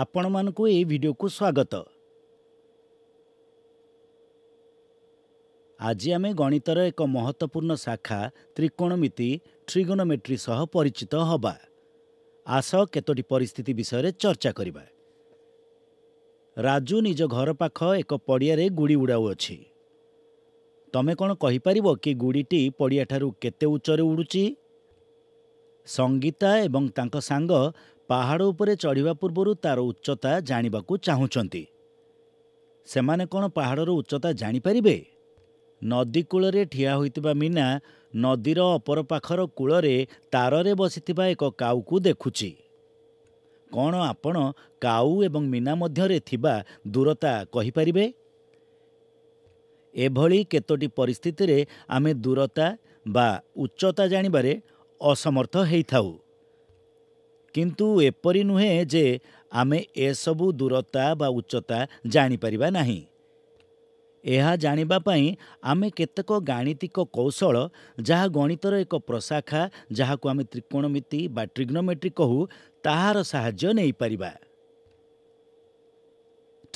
ଆପଣମାନଙ୍କୁ ଏହି ଭିଡ଼ିଓକୁ ସ୍ୱାଗତ ଆଜି ଆମେ ଗଣିତର ଏକ ମହତ୍ତ୍ୱପୂର୍ଣ୍ଣ ଶାଖା ତ୍ରିକୋଣମିତି ଟ୍ରିଗୋନୋମେଟ୍ରି ସହ ପରିଚିତ ହେବା ଆସ କେତୋଟି ପରିସ୍ଥିତି ବିଷୟରେ ଚର୍ଚ୍ଚା କରିବା ରାଜୁ ନିଜ ଘର ପାଖ ଏକ ପଡ଼ିଆରେ ଗୁଡ଼ି ଉଡ଼ାଉଅଛି ତମେ କ'ଣ କହିପାରିବ କି ଗୁଡ଼ିଟି ପଡ଼ିଆଠାରୁ କେତେ ଉଚ୍ଚରେ ଉଡ଼ୁଛି ସଙ୍ଗୀତା ଏବଂ ତାଙ୍କ ସାଙ୍ଗ ପାହାଡ଼ ଉପରେ ଚଢ଼ିବା ପୂର୍ବରୁ ତାର ଉଚ୍ଚତା ଜାଣିବାକୁ ଚାହୁଁଛନ୍ତି ସେମାନେ କ'ଣ ପାହାଡ଼ର ଉଚ୍ଚତା ଜାଣିପାରିବେ ନଦୀ କୂଳରେ ଠିଆ ହୋଇଥିବା ମୀନା ନଦୀର ଅପର ପାଖର କୂଳରେ ତାରରେ ବସିଥିବା ଏକ କାଉକୁ ଦେଖୁଛି କ'ଣ ଆପଣ କାଉ ଏବଂ ମୀନା ମଧ୍ୟରେ ଥିବା ଦୂରତା କହିପାରିବେ ଏଭଳି କେତୋଟି ପରିସ୍ଥିତିରେ ଆମେ ଦୂରତା ବା ଉଚ୍ଚତା ଜାଣିବାରେ ଅସମର୍ଥ ହେଇଥାଉ କିନ୍ତୁ ଏପରି ନୁହେଁ ଯେ ଆମେ ଏସବୁ ଦୂରତା ବା ଉଚ୍ଚତା ଜାଣିପାରିବା ନାହିଁ ଏହା ଜାଣିବା ପାଇଁ ଆମେ କେତେକ ଗାଣିତିକ କୌଶଳ ଯାହା ଗଣିତର ଏକ ପ୍ରଶାଖା ଯାହାକୁ ଆମେ ତ୍ରିକୋଣମିତି ବା ଟ୍ରିଗ୍ନୋମେଟ୍ରି କହୁ ତାହାର ସାହାଯ୍ୟ ନେଇପାରିବା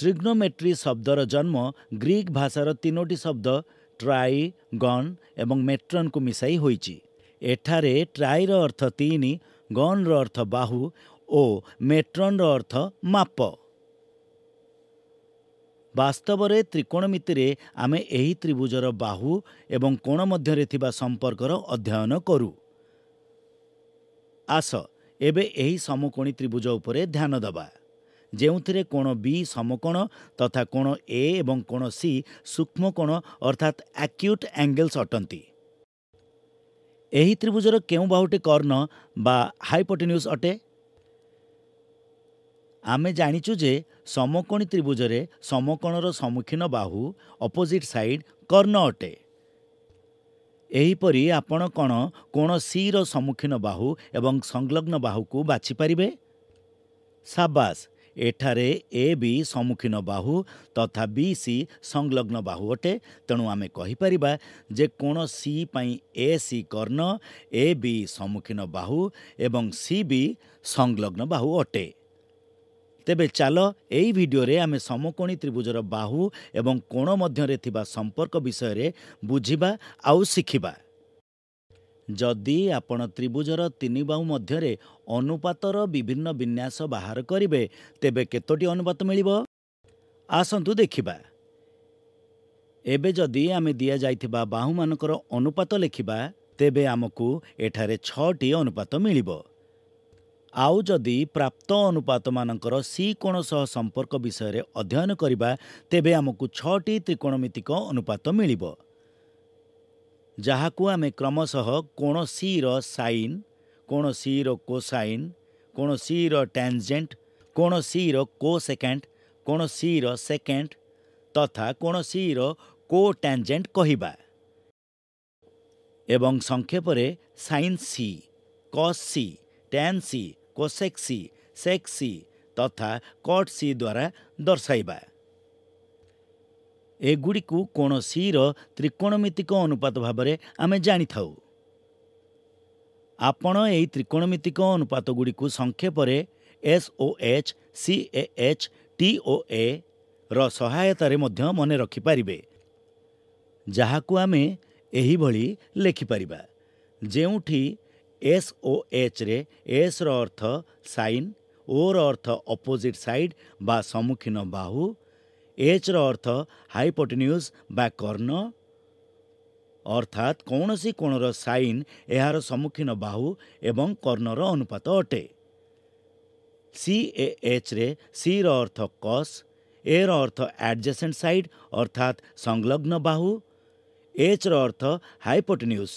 ଟ୍ରିଗ୍ନୋମେଟ୍ରି ଶବ୍ଦର ଜନ୍ମ ଗ୍ରୀକ୍ ଭାଷାର ତିନୋଟି ଶବ୍ଦ ଟ୍ରାଇ ଗନ୍ ଏବଂ ମେଟ୍ରନ୍କୁ ମିଶାଇ ହୋଇଛି ଏଠାରେ ଟ୍ରାଇର ଅର୍ଥ ତିନି ଗନ୍ର ଅର୍ଥ ବାହୁ ଓ ମେଟ୍ରନ୍ର ଅର୍ଥ ମାପ ବାସ୍ତବରେ ତ୍ରିକୋଣମିତିରେ ଆମେ ଏହି ତ୍ରିଭୁଜର ବାହୁ ଏବଂ କୋଣ ମଧ୍ୟରେ ଥିବା ସମ୍ପର୍କର ଅଧ୍ୟୟନ କରୁ ଆସ ଏବେ ଏହି ସମକୋଣୀ ତ୍ରିଭୁଜ ଉପରେ ଧ୍ୟାନ ଦେବା ଯେଉଁଥିରେ କୋଣ ବି ସମକୋଣ ତଥା କୋଣ ଏ ଏବଂ କୋଣ ସି ସୂକ୍ଷ୍ମକୋଣ ଅର୍ଥାତ୍ ଆକ୍ୟୁଟ୍ ଆଙ୍ଗେଲ୍ସ ଅଟନ୍ତି ଏହି ତ୍ରିଭୁଜର କେଉଁ ବାହୁଟି କର୍ଣ୍ଣ ବା ହାଇପୋଟିନ୍ୟୁସ୍ ଅଟେ ଆମେ ଜାଣିଛୁ ଯେ ସମକୋଣୀ ତ୍ରିଭୁଜରେ ସମକୋଣର ସମ୍ମୁଖୀନ ବାହୁ ଅପୋଜିଟ୍ ସାଇଡ଼୍ କର୍ଣ୍ଣ ଅଟେ ଏହିପରି ଆପଣ କ'ଣ କୌଣସିର ସମ୍ମୁଖୀନ ବାହୁ ଏବଂ ସଂଲଗ୍ନ ବାହୁକୁ ବାଛିପାରିବେ ସାବାସ୍ ଏଠାରେ ଏ ବି ସମ୍ମୁଖୀନ ବାହୁ ତଥା ବି ସି ସଂଲଗ୍ନ ବାହୁ ଅଟେ ତେଣୁ ଆମେ କହିପାରିବା ଯେ କୋଣ ସି ପାଇଁ ଏ ସି କର୍ଣ୍ଣ ଏ ବି ସମ୍ମୁଖୀନ ବାହୁ ଏବଂ ସି ବି ସଂଲଗ୍ନ ବାହୁ ଅଟେ ତେବେ ଚାଲ ଏହି ଭିଡ଼ିଓରେ ଆମେ ସମକୋଣୀ ତ୍ରିଭୁଜର ବାହୁ ଏବଂ କୋଣ ମଧ୍ୟରେ ଥିବା ସମ୍ପର୍କ ବିଷୟରେ ବୁଝିବା ଆଉ ଶିଖିବା ଯଦି ଆପଣ ତ୍ରିଭୁଜର ତିନି ବାହୁ ମଧ୍ୟରେ ଅନୁପାତର ବିଭିନ୍ନ ବିନ୍ୟାସ ବାହାର କରିବେ ତେବେ କେତୋଟି ଅନୁପାତ ମିଳିବ ଆସନ୍ତୁ ଦେଖିବା ଏବେ ଯଦି ଆମେ ଦିଆଯାଇଥିବା ବାହୁମାନଙ୍କର ଅନୁପାତ ଲେଖିବା ତେବେ ଆମକୁ ଏଠାରେ ଛଅଟି ଅନୁପାତ ମିଳିବ ଆଉ ଯଦି ପ୍ରାପ୍ତ ଅନୁପାତମାନଙ୍କର ସି କୋଣ ସହ ସମ୍ପର୍କ ବିଷୟରେ ଅଧ୍ୟୟନ କରିବା ତେବେ ଆମକୁ ଛଅଟି ତ୍ରିକୋଣମିତିକ ଅନୁପାତ ମିଳିବ ଯାହାକୁ ଆମେ କ୍ରମଶଃ କୌଣସିର ସାଇନ୍ କୌଣସିର କୋସାଇନ୍ କୌଣସିର ଟ୍ୟାଞ୍ଜେଣ୍ଟ କୌଣସିର କୋ ସେକେଣ୍ଡ କୌଣସିର ସେକେଣ୍ଡ ତଥା କୌଣସିର କୋ ଟ୍ୟାଞ୍ଜେଣ୍ଟ କହିବା ଏବଂ ସଂକ୍ଷେପରେ sine c cos c tan c cosec c sec c ତଥା କଟ୍ ସି ଦ୍ୱାରା ଦର୍ଶାଇବା ଏଗୁଡ଼ିକୁ କୌଣସିର ସିର ତ୍ରିକୋଣମିତିକ ଅନୁପାତ ଭାବରେ ଆମେ ଜାଣିଥାଉ ଆପଣ ଏହି ତ୍ରିକୋଣମିତିକ ଗୁଡ଼ିକୁ ସଂକ୍ଷେପରେ S O H C A H T O A ର ସହାୟତାରେ ମଧ୍ୟ ମନେ ରଖିପାରିବେ ଯାହାକୁ ଆମେ ଏହିଭଳି ଲେଖିପାରିବା ଯେଉଁଠି ଏସ୍ ଓ ଏଚ୍ରେ ଏସ୍ର ଅର୍ଥ ସାଇନ୍ ଓର ଅର୍ଥ ଅପୋଜିଟ୍ ସାଇଡ଼୍ ବା ସମ୍ମୁଖୀନ ବାହୁ ଏଚ୍ର ଅର୍ଥ ହାଇପୋଟେନ୍ୟୁଜ୍ ବା କର୍ଣ୍ଣ ଅର୍ଥାତ୍ କୌଣସି କୋଣର ସାଇନ୍ ଏହାର ସମ୍ମୁଖୀନ ବାହୁ ଏବଂ କର୍ଣ୍ଣର ଅନୁପାତ ଅଟେ ସି ଏ ଏଚ୍ରେ ସିର ଅର୍ଥ କସ୍ ଏର ଅର୍ଥ ଆଡ଼ଜେସେଣ୍ଟ ସାଇଡ୍ ଅର୍ଥାତ୍ ସଂଲଗ୍ନ ବାହୁ ଏଚ୍ର ଅର୍ଥ ହାଇପୋଟେନ୍ୟୁଜ୍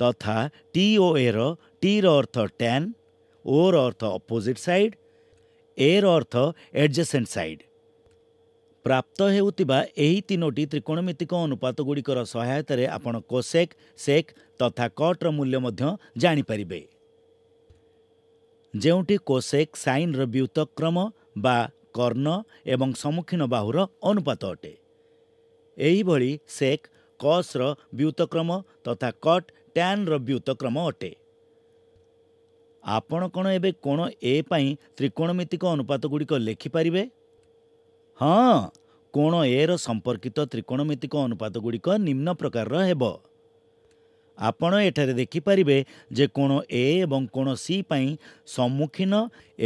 ତଥା ଟି ଓ ଏର ଟିର ଅର୍ଥ ଟ୍ୟାନ୍ ଓର ଅର୍ଥ ଅପୋଜିଟ୍ ସାଇଡ୍ ଏର ଅର୍ଥ ଏଡ଼ଜେସେଣ୍ଟ ସାଇଡ଼୍ ପ୍ରାପ୍ତ ହେଉଥିବା ଏହି ତିନୋଟି ତ୍ରିକୋଣମିତିକ ଗୁଡ଼ିକର ସହାୟତାରେ ଆପଣ କୋସେକ୍ ସେକ୍ ତଥା କଟ୍ର ମୂଲ୍ୟ ମଧ୍ୟ ଜାଣିପାରିବେ ଯେଉଁଠି କୋସେକ୍ ସାଇନ୍ର ବ୍ୟୁତକ୍ରମ ବା କର୍ଣ୍ଣ ଏବଂ ସମ୍ମୁଖୀନ ବାହୁର ଅନୁପାତ ଅଟେ ଏହିଭଳି ସେକ୍ କସ୍ର ବ୍ୟୁତକ୍ରମ ତଥା କଟ୍ ଟ୍ୟାନ୍ର ବ୍ୟୁତକ୍ରମ ଅଟେ ଆପଣ କ'ଣ ଏବେ କୋଣ ଏ ପାଇଁ ତ୍ରିକୋଣମିତିକ ଅନୁପାତଗୁଡ଼ିକ ଲେଖିପାରିବେ ହଁ କୋଣ ଏର ସମ୍ପର୍କିତ ତ୍ରିକୋଣମିତିକ ଅନୁପାତଗୁଡ଼ିକ ନିମ୍ନ ପ୍ରକାରର ହେବ ଆପଣ ଏଠାରେ ଦେଖିପାରିବେ ଯେ କୋଣ ଏ ଏବଂ କୋଣ ସି ପାଇଁ ସମ୍ମୁଖୀନ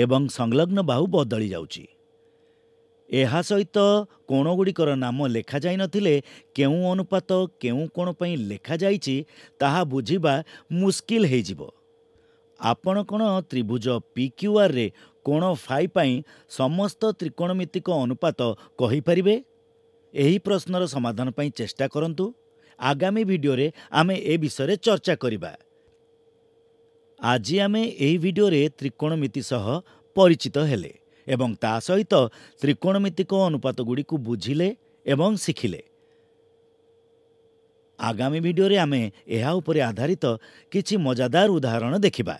ଏବଂ ସଂଲଗ୍ନ ବାହୁ ବଦଳି ଯାଉଛି ଏହା ସହିତ କୋଣଗୁଡ଼ିକର ନାମ ଲେଖାଯାଇନଥିଲେ କେଉଁ ଅନୁପାତ କେଉଁ କୋଣ ପାଇଁ ଲେଖାଯାଇଛି ତାହା ବୁଝିବା ମୁସ୍କିଲ ହୋଇଯିବ ଆପଣ କ'ଣ ତ୍ରିଭୁଜ ପି କ୍ୟୁ ଆର୍ରେ କୋଣ ଫାଇ ପାଇଁ ସମସ୍ତ ତ୍ରିକୋଣମିତିକ ଅନୁପାତ କହିପାରିବେ ଏହି ପ୍ରଶ୍ନର ସମାଧାନ ପାଇଁ ଚେଷ୍ଟା କରନ୍ତୁ ଆଗାମୀ ଭିଡ଼ିଓରେ ଆମେ ଏ ବିଷୟରେ ଚର୍ଚ୍ଚା କରିବା ଆଜି ଆମେ ଏହି ଭିଡ଼ିଓରେ ତ୍ରିକୋଣମିତି ସହ ପରିଚିତ ହେଲେ ଏବଂ ତା ସହିତ ତ୍ରିକୋଣମିତିକ ଗୁଡ଼ିକୁ ବୁଝିଲେ ଏବଂ ଶିଖିଲେ ଆଗାମୀ ଭିଡ଼ିଓରେ ଆମେ ଏହା ଉପରେ ଆଧାରିତ କିଛି ମଜାଦାର ଉଦାହରଣ ଦେଖିବା